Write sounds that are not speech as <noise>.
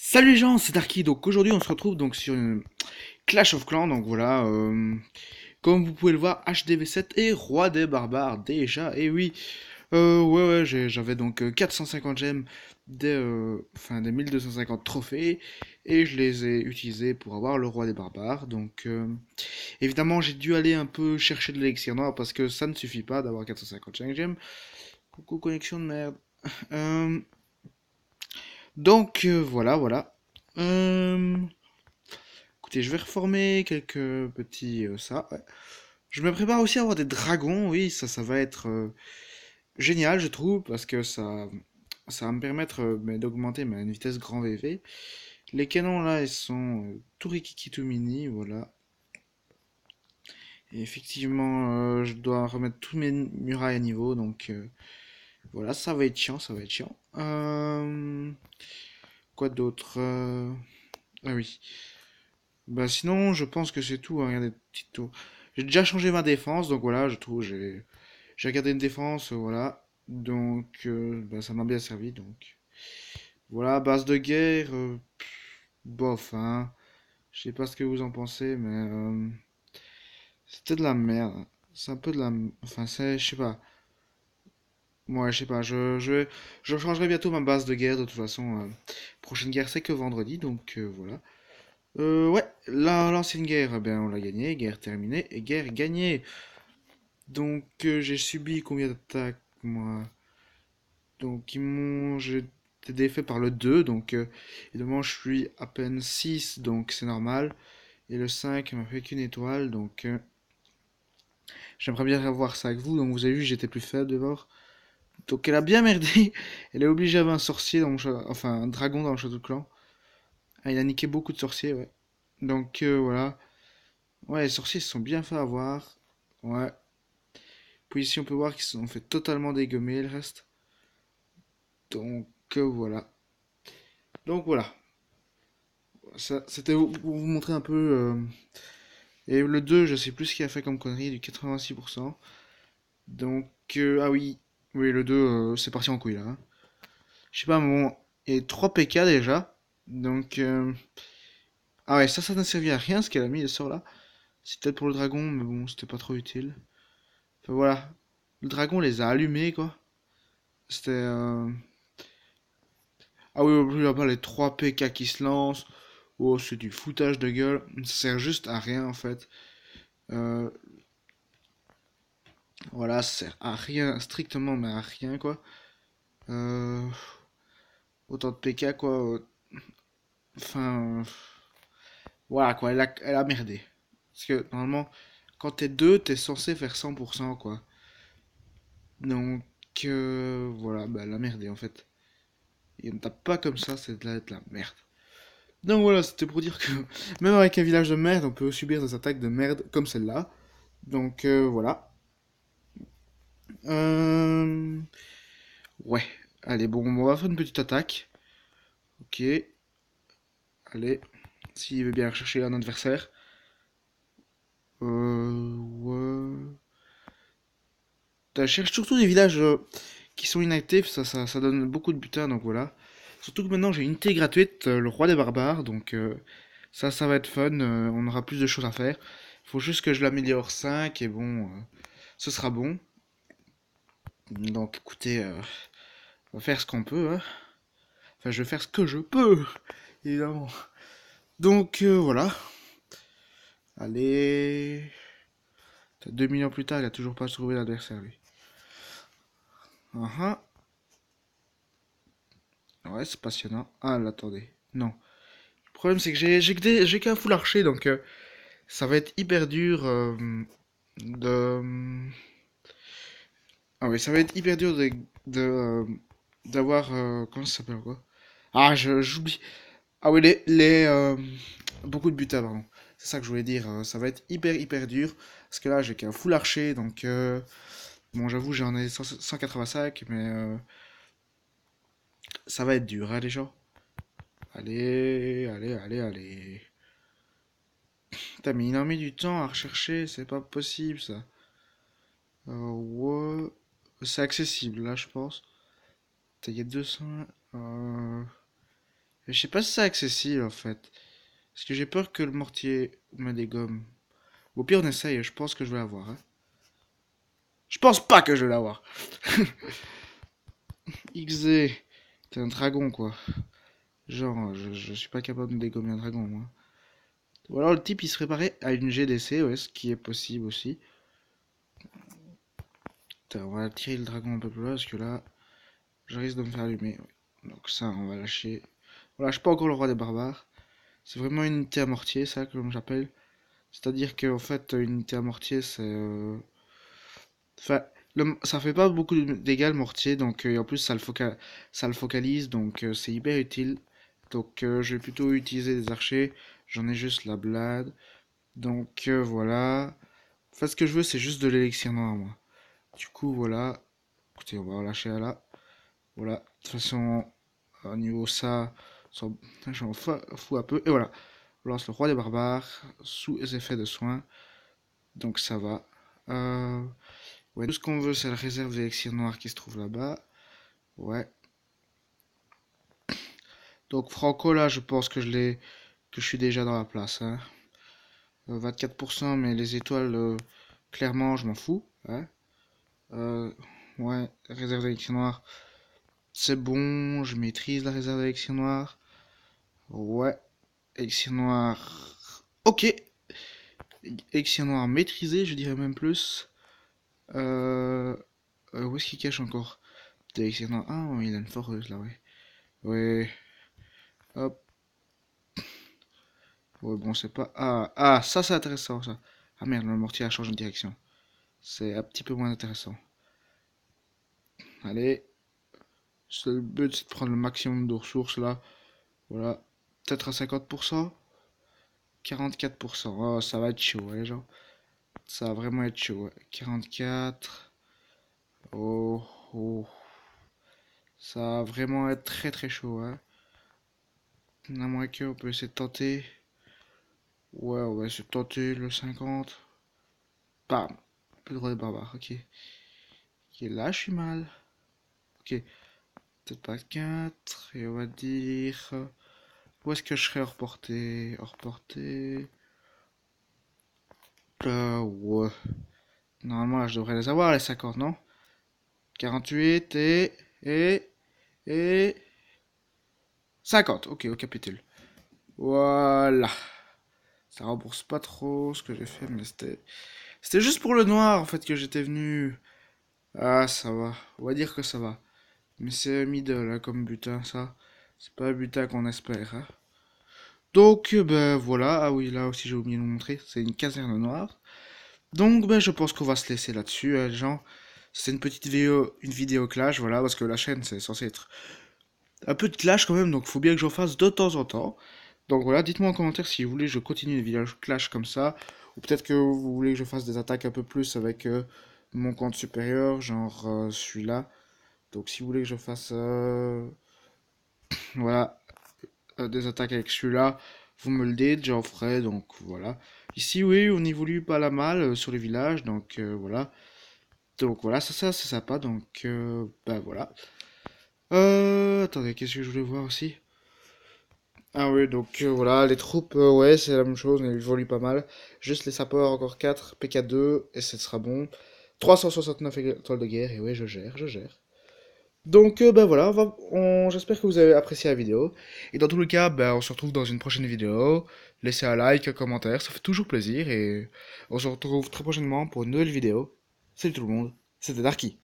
Salut les gens, c'est Darky. Donc aujourd'hui, on se retrouve donc sur une Clash of Clans. Donc voilà, euh, comme vous pouvez le voir, HDV7 est roi des barbares déjà. Et oui, euh, ouais, j'avais donc 450 euh, gemmes, des, enfin des 1250 trophées, et je les ai utilisés pour avoir le roi des barbares. Donc évidemment, j'ai dû aller un peu chercher de l'élixir noir parce que ça ne suffit pas d'avoir 455 gemmes. Coucou connexion de merde. <laughs> Donc euh, voilà, voilà. Euh, écoutez, je vais reformer quelques petits euh, ça. Je me prépare aussi à avoir des dragons, oui, ça, ça va être génial, je trouve, parce que ça, ça va me permettre d'augmenter ma vitesse grand VV. Les canons là, ils sont rikiki, tout mini, voilà. effectivement, je dois remettre tous mes murailles à niveau, donc voilà, ça va être chiant, ça va être chiant. Euh... Quoi d'autre euh, Ah oui. Bah sinon, je pense que c'est tout. Hein, Regardez, petit tour. J'ai déjà changé ma défense, donc voilà, je trouve j'ai j'ai regardé une défense, euh, voilà. Donc euh, bah, ça m'a bien servi, donc voilà base de guerre, bof. Hein. Je sais pas ce que vous en pensez, mais c'était de la merde. C'est un peu de la, enfin c'est, je sais pas. Ouais, je sais pas, je, je, changerai bientôt ma base de guerre, de toute façon. Euh, prochaine guerre, c'est que vendredi, donc euh, voilà. Euh, ouais, la, l'ancienne guerre, eh ben, on l'a gagnée, guerre terminée, et guerre gagnée. Donc, j'ai subi combien d'attaques, moi Donc, ils m'ont... J'ai été défait par le 2, donc... euh, évidemment, je suis à peine 6, donc c'est normal. Et le 5 m'a fait qu'une étoile, donc... J'aimerais bien revoir ça avec vous. Donc vous avez vu, j'étais plus faible d'abord. Donc elle a bien merdé. <laughs> Elle est obligée d'avoir un sorcier dans Enfin, un dragon dans le château de clan. Ah, il a niqué beaucoup de sorciers, ouais. Donc euh, voilà. Ouais, les sorciers se sont bien fait avoir. Ouais. Puis ici, on peut voir qu'ils se sont fait totalement dégommer le reste. Donc euh, voilà. Donc voilà. C'était pour vous montrer un peu. Euh, et le 2, je sais plus ce qu'il a fait comme connerie, du 86%. Donc, ah oui, le 2, euh, c'est parti en couille là. Hein. Je sais pas, bon. Et 3 PK déjà. Donc. Euh, ah ouais, ça, ça n'a servi à rien ce qu'elle a mis, le sort là. C'est pour le dragon, mais bon, c'était pas trop utile. Enfin voilà. Le dragon les a allumés, quoi. C'était. Euh, ah oui, au plus là les trois PK qui se lancent. Oh, c'est du foutage de gueule. Ça sert juste à rien en fait. Euh, sert à rien, strictement, mais à rien, quoi. Euh, autant de PK, quoi. Enfin. Voilà, quoi, elle a, elle a merdé. Parce que, normalement, quand t'es deux, t'es censé faire 100%, quoi. Donc, euh, voilà, bah, elle a merdé, en fait. Il ne tape pas comme ça, c'est de la, la merde. Donc voilà, c'était pour dire que même avec un village de merde, on peut subir des attaques de merde comme celle-là. Donc euh, voilà. Euh... Ouais. Allez, bon, on va faire une petite attaque. Ok. Allez. S'il veut bien chercher un adversaire. Euh... Ouais. Je euh, cherche surtout des villages euh, qui sont inactifs, ça, ça, ça, donne beaucoup de butin, donc voilà. Surtout que maintenant j'ai une unité gratuite, euh, le roi des barbares, donc ça, ça va être fun, on aura plus de choses à faire. faut juste que je l'améliore 5, et bon, ce sera bon. Donc écoutez, euh, on va faire ce qu'on peut. Hein. Enfin, je vais faire ce que je peux, évidemment. Donc euh, voilà. Allez. Deux millions plus tard, il a toujours pas trouvé l'adversaire, lui. Ah, ah. Ouais, c'est passionnant. Ah, attendez. Non. Le problème, c'est que j'ai qu'un full archer, donc euh, ça va être hyper dur de ah oui, ça va être hyper dur de, euh, d'avoir... Euh, comment ça s'appelle quoi Ah, j'oublie. Ah oui, les... les euh, beaucoup de buts à ah, pardon. C'est ça que je voulais dire. Ça va être hyper, hyper dur. Parce que là, j'ai qu'un full archer, donc... bon, j'avoue, j'en ai 185, mais... ça va être dur, hein, les gens Allez, allez, allez, allez. Putain, mais il en met du temps à rechercher, c'est pas possible, ça. ouais... C'est accessible là, je pense. Il y a 200. Euh, je sais pas si c'est accessible en fait. Parce que j'ai peur que le mortier me dégomme. Au pire, on essaye. Je pense que je vais l'avoir. Hein. Je pense pas que je vais l'avoir. <laughs> XZ. T'es un dragon quoi. Genre, je, suis pas capable de dégommer un dragon moi. Ou alors le type il se réparait à une GDC, ouais, ce qui est possible aussi on va tirer le dragon un peu plus loin parce que là, je risque de me faire allumer. Donc ça, on va lâcher. On lâche pas encore le roi des barbares. C'est vraiment une unité à mortier, ça, comme j'appelle. C'est-à-dire qu'en fait, une unité à mortier, c'est... Euh, enfin, ça fait pas beaucoup de dégâts, le mortier. Donc, euh, en plus, ça le, ça le focalise. Donc, euh, c'est hyper utile. Donc, je vais plutôt utiliser des archers. J'en ai juste la blade. Donc, voilà. fait ce que je veux, c'est juste de l'élixir noir, moi. Du coup, voilà. Écoutez, on va relâcher là. Voilà. De toute façon, au niveau ça, j'en fous un peu. Et voilà. lance le roi des barbares sous les effets de soin Donc ça va. Euh, tout ce qu'on veut, c'est la réserve d'élixir noir qui se trouve là-bas. Ouais. Donc Franco, là, je pense que je l'ai, que je suis déjà dans la place. 24%, hein. euh, mais les étoiles, euh, clairement, je m'en fous. Hein. Euh, ouais, réserve d'élections Noir. C'est bon, je maîtrise la réserve d'élections Noir. Ouais, élection Noir. Ok. Élection Noir maîtrisé, je dirais même plus. Euh, euh, où est-ce qu'il cache encore Noir. Ah, il a une foreuse là, ouais. Ouais. Hop. Ouais, bon, c'est pas. Ah, ah ça c'est intéressant ça. Ah merde, le mortier a changé de direction c'est un petit peu moins intéressant. Allez, le but c'est de prendre le maximum de ressources là. Voilà, peut-être à 50%, 44%. Oh, ça va être chaud, hein, les gens. Ça va vraiment être chaud, 44. Oh, oh. Ça va vraiment être très très chaud, hein À moins que, on peut essayer de tenter. Ouais, on va essayer de tenter le 50. Bam le droit de barbares, ok. Ok, là je suis mal. Ok. Peut-être pas 4. Et on va dire. Où est-ce que je serais reporté Reporté. Euh, Normalement, je devrais les avoir, les 50, non 48 et. Et. Et. 50. Ok, au capitule. Voilà. Ça rembourse pas trop ce que j'ai fait, mais c'était. C'était juste pour le noir, en fait, que j'étais venu. Ah, ça va. On va dire que ça va. Mais c'est middle, là, comme butin, ça. C'est pas le butin qu'on espère, hein. Donc, ben voilà. Ah oui, là aussi, j'ai oublié de vous montrer. C'est une caserne noire. Donc, ben, je pense qu'on va se laisser là-dessus, hein, les gens. C'est une petite vidéo, une vidéo clash, voilà, parce que la chaîne, c'est censé être un peu de clash quand même, donc faut bien que j'en fasse de temps en temps. Donc voilà, dites-moi en commentaire si vous voulez je continue une vidéo clash comme ça, peut-être que vous voulez que je fasse des attaques un peu plus avec euh, mon compte supérieur, genre euh, celui-là. Donc si vous voulez que je fasse euh, <coughs> voilà des attaques avec celui-là, vous me le dites, j'en ferai. Donc voilà. Ici oui, on évolue pas la malle sur les villages, donc voilà. Donc voilà, ça, ça c'est sympa. Donc ben, voilà. attendez, qu'est-ce que je voulais voir aussi ah oui, donc euh, voilà, les troupes, euh, ouais, c'est la même chose, mais ils volent pas mal. Juste les sapeurs, encore 4, PK2, et ça sera bon. 369 étoiles de guerre, et ouais, je gère, je gère. Donc euh, ben voilà, j'espère que vous avez apprécié la vidéo. Et dans tous les cas, ben, on se retrouve dans une prochaine vidéo. Laissez un like, un commentaire, ça fait toujours plaisir. Et on se retrouve très prochainement pour une nouvelle vidéo. Salut tout le monde, c'était Darky.